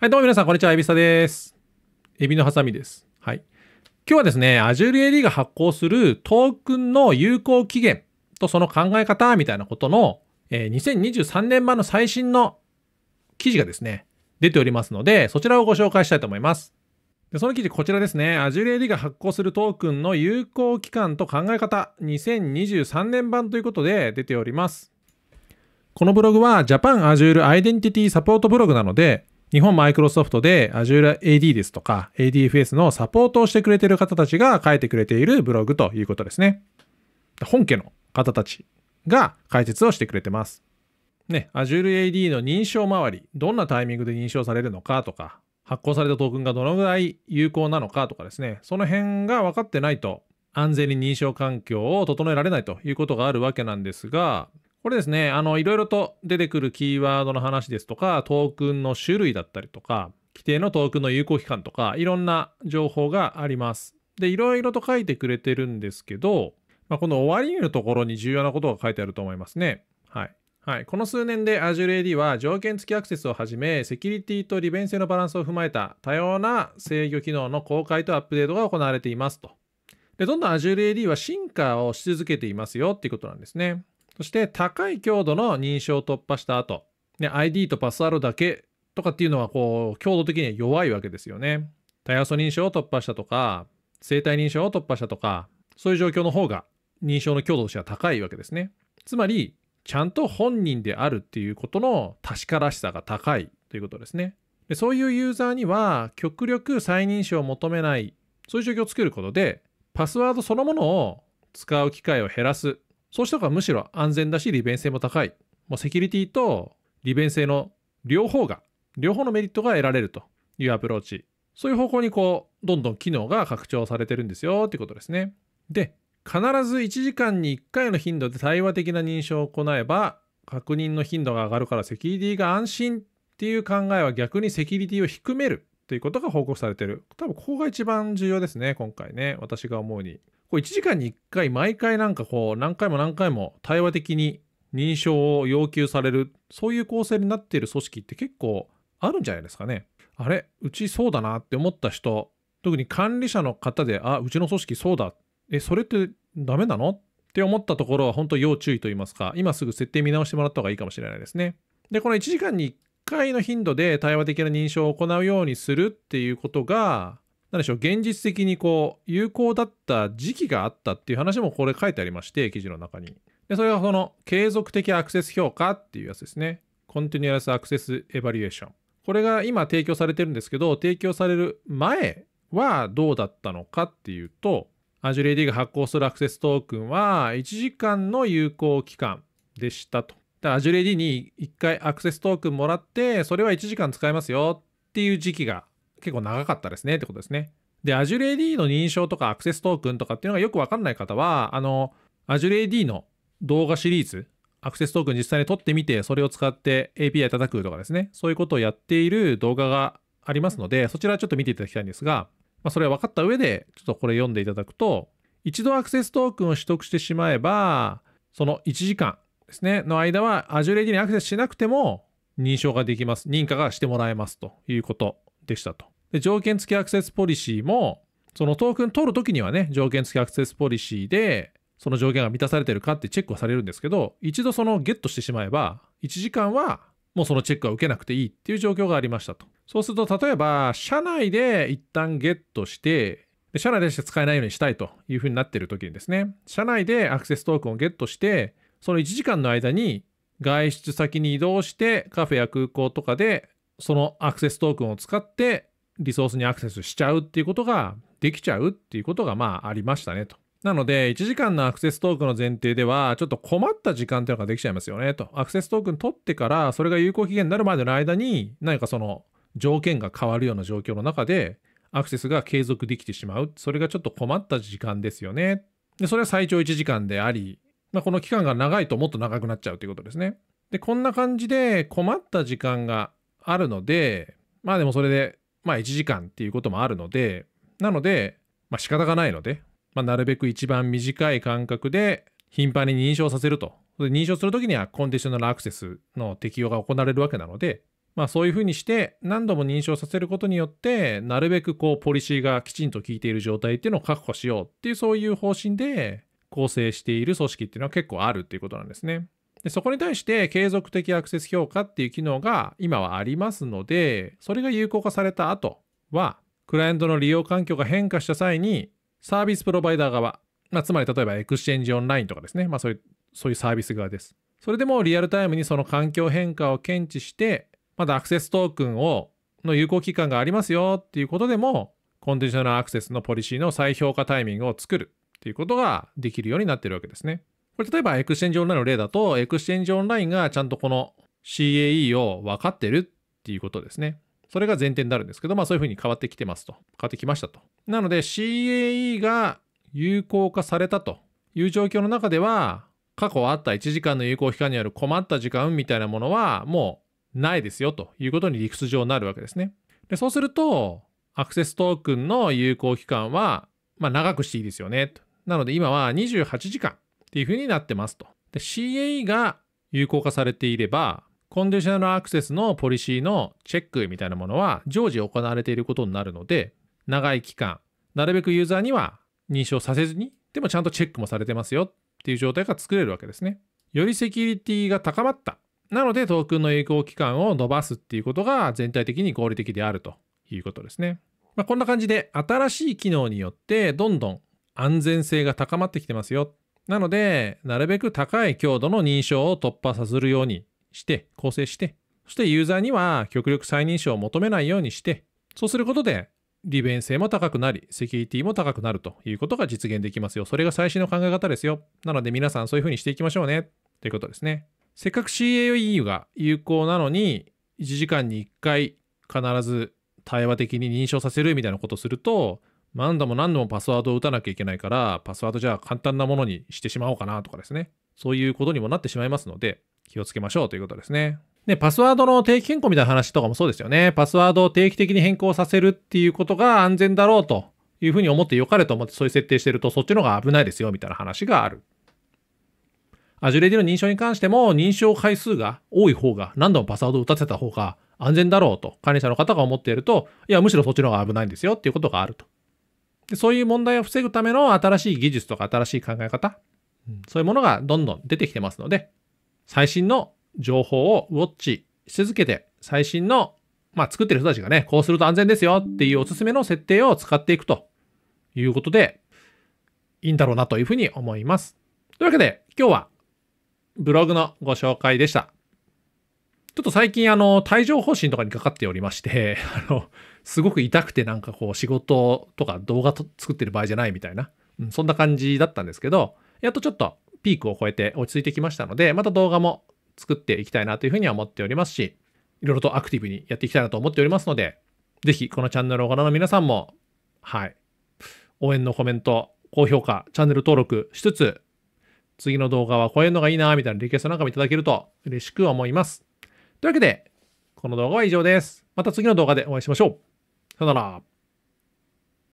はい、どうも皆さん、こんにちは。エビサです。エビのハサミです。はい。今日はですね、Azure AD が発行するトークンの有効期限とその考え方みたいなことの、えー、2023年版の最新の記事がですね、出ておりますので、そちらをご紹介したいと思います。でその記事、こちらですね。Azure AD が発行するトークンの有効期間と考え方、2023年版ということで出ております。このブログは Japan Azure Identity Support ブログなので、日本マイクロソフトで Azure AD ですとか ADFS のサポートをしてくれている方たちが書いてくれているブログということですね。本家の方たちが解説をしてくれてます。ね、Azure AD の認証周り、どんなタイミングで認証されるのかとか、発行されたトークンがどのぐらい有効なのかとかですね、その辺が分かってないと安全に認証環境を整えられないということがあるわけなんですが、これですね、あの、いろいろと出てくるキーワードの話ですとか、トークンの種類だったりとか、規定のトークンの有効期間とか、いろんな情報があります。で、いろいろと書いてくれてるんですけど、まあ、この終わりのところに重要なことが書いてあると思いますね。はい。はい。この数年で Azure AD は条件付きアクセスをはじめ、セキュリティと利便性のバランスを踏まえた多様な制御機能の公開とアップデートが行われていますと。で、どんどん Azure AD は進化をし続けていますよっていうことなんですね。そして高い強度の認証を突破した後、ね、ID とパスワードだけとかっていうのはこう強度的には弱いわけですよね。多要素認証を突破したとか、生体認証を突破したとか、そういう状況の方が認証の強度としては高いわけですね。つまり、ちゃんと本人であるっていうことの確からしさが高いということですね。でそういうユーザーには極力再認証を求めない、そういう状況を作ることで、パスワードそのものを使う機会を減らすそうした方がむしろ安全だし利便性も高い。もうセキュリティと利便性の両方が、両方のメリットが得られるというアプローチ。そういう方向にこう、どんどん機能が拡張されてるんですよっていうことですね。で、必ず1時間に1回の頻度で対話的な認証を行えば、確認の頻度が上がるからセキュリティが安心っていう考えは逆にセキュリティを低めるということが報告されてる。多分ここが一番重要ですね、今回ね。私が思うに。こう1時間に1回毎回なんかこう何回も何回も対話的に認証を要求されるそういう構成になっている組織って結構あるんじゃないですかね。あれうちそうだなって思った人特に管理者の方であうちの組織そうだえそれってダメなのって思ったところは本当要注意と言いますか今すぐ設定見直してもらった方がいいかもしれないですね。でこの1時間に1回の頻度で対話的な認証を行うようにするっていうことがでしょう、現実的にこう、有効だった時期があったっていう話もこれ書いてありまして、記事の中に。で、それがこの継続的アクセス評価っていうやつですね。コンティニュアスアクセスエバリュエーション。これが今提供されてるんですけど、提供される前はどうだったのかっていうと、Azure AD が発行するアクセストークンは1時間の有効期間でしたと。Azure AD に1回アクセストークンもらって、それは1時間使えますよっていう時期が結構長かったですねってことですね。で、Azure AD の認証とかアクセストークンとかっていうのがよくわかんない方は、あの、Azure AD の動画シリーズ、アクセストークン実際に撮ってみて、それを使って API 叩くとかですね、そういうことをやっている動画がありますので、そちらちょっと見ていただきたいんですが、まあ、それは分かった上で、ちょっとこれ読んでいただくと、一度アクセストークンを取得してしまえば、その1時間ですね、の間は Azure AD にアクセスしなくても認証ができます。認可がしてもらえますということ定したと。で、条件付きアクセスポリシーも、そのトークン取るときにはね、条件付きアクセスポリシーで、その条件が満たされてるかってチェックはされるんですけど、一度そのゲットしてしまえば、1時間はもうそのチェックは受けなくていいっていう状況がありましたと。そうすると、例えば、社内で一旦ゲットして、で社内でしか使えないようにしたいというふうになっている時にですね、社内でアクセストークンをゲットして、その1時間の間に外出先に移動してカフェや空港とかでそのアクセストークンを使ってリソースにアクセスしちゃうっていうことができちゃうっていうことがまあありましたねと。なので、1時間のアクセストークンの前提では、ちょっと困った時間っていうのができちゃいますよねと。アクセストークン取ってから、それが有効期限になるまでの間に、何かその条件が変わるような状況の中で、アクセスが継続できてしまう。それがちょっと困った時間ですよね。で、それは最長1時間であり、まあ、この期間が長いともっと長くなっちゃうということですね。で、こんな感じで困った時間があるので、まあでもそれで、まあ1時間っていうこともあるので、なので、まあ仕方がないので、まあなるべく一番短い間隔で頻繁に認証させると。で認証するときにはコンディショナルアクセスの適用が行われるわけなので、まあそういうふうにして何度も認証させることによって、なるべくこうポリシーがきちんと効いている状態っていうのを確保しようっていうそういう方針で構成している組織っていうのは結構あるっていうことなんですね。でそこに対して継続的アクセス評価っていう機能が今はありますので、それが有効化された後は、クライアントの利用環境が変化した際に、サービスプロバイダー側、まあ、つまり例えばエクスチェンジオンラインとかですね、まあ、そういう、そういうサービス側です。それでもリアルタイムにその環境変化を検知して、まだアクセストークンを、の有効期間がありますよっていうことでも、コンディショナルアクセスのポリシーの再評価タイミングを作るっていうことができるようになってるわけですね。これ例えばエクスチェンジオンラインの例だと、エクスチェンジオンラインがちゃんとこの CAE を分かってるっていうことですね。それが前提になるんですけど、まあそういうふうに変わってきてますと。変わってきましたと。なので CAE が有効化されたという状況の中では、過去あった1時間の有効期間にある困った時間みたいなものはもうないですよということに理屈上なるわけですね。でそうすると、アクセストークンの有効期間は、まあ、長くしていいですよね。なので今は28時間っていうふうになってますと。で、CA が有効化されていれば、コンディショナルアクセスのポリシーのチェックみたいなものは常時行われていることになるので、長い期間、なるべくユーザーには認証させずに、でもちゃんとチェックもされてますよっていう状態が作れるわけですね。よりセキュリティが高まった。なので、トークンの有効期間を伸ばすっていうことが全体的に合理的であるということですね。まあ、こんな感じで、新しい機能によって、どんどん安全性が高まってきてますよなので、なるべく高い強度の認証を突破させるようにして、構成して、そしてユーザーには極力再認証を求めないようにして、そうすることで利便性も高くなり、セキュリティも高くなるということが実現できますよ。それが最新の考え方ですよ。なので皆さんそういうふうにしていきましょうね。ということですね。せっかく CAEU が有効なのに、1時間に1回必ず対話的に認証させるみたいなことをすると、何度も何度もパスワードを打たなきゃいけないから、パスワードじゃあ簡単なものにしてしまおうかなとかですね。そういうことにもなってしまいますので、気をつけましょうということですね。で、パスワードの定期変更みたいな話とかもそうですよね。パスワードを定期的に変更させるっていうことが安全だろうというふうに思って良かれと思ってそういう設定してるとそっちの方が危ないですよみたいな話がある。Azure AD の認証に関しても認証回数が多い方が何度もパスワードを打たせた方が安全だろうと管理者の方が思っていると、いや、むしろそっちの方が危ないんですよっていうことがあるとそういう問題を防ぐための新しい技術とか新しい考え方、うん、そういうものがどんどん出てきてますので、最新の情報をウォッチし続けて、最新の、まあ、作ってる人たちがね、こうすると安全ですよっていうおすすめの設定を使っていくということで、いいんだろうなというふうに思います。というわけで、今日はブログのご紹介でした。ちょっと最近あの、帯状疱疹とかにかかっておりまして、あの、すごく痛くてなんかこう仕事とか動画作ってる場合じゃないみたいな、うん、そんな感じだったんですけど、やっとちょっとピークを超えて落ち着いてきましたので、また動画も作っていきたいなというふうには思っておりますし、いろいろとアクティブにやっていきたいなと思っておりますので、ぜひこのチャンネルをご覧の皆さんも、はい、応援のコメント、高評価、チャンネル登録しつつ、次の動画はこういうのがいいな、みたいなリクエストなんかもいただけると嬉しく思います。というわけで、この動画は以上です。また次の動画でお会いしましょう。さよなら。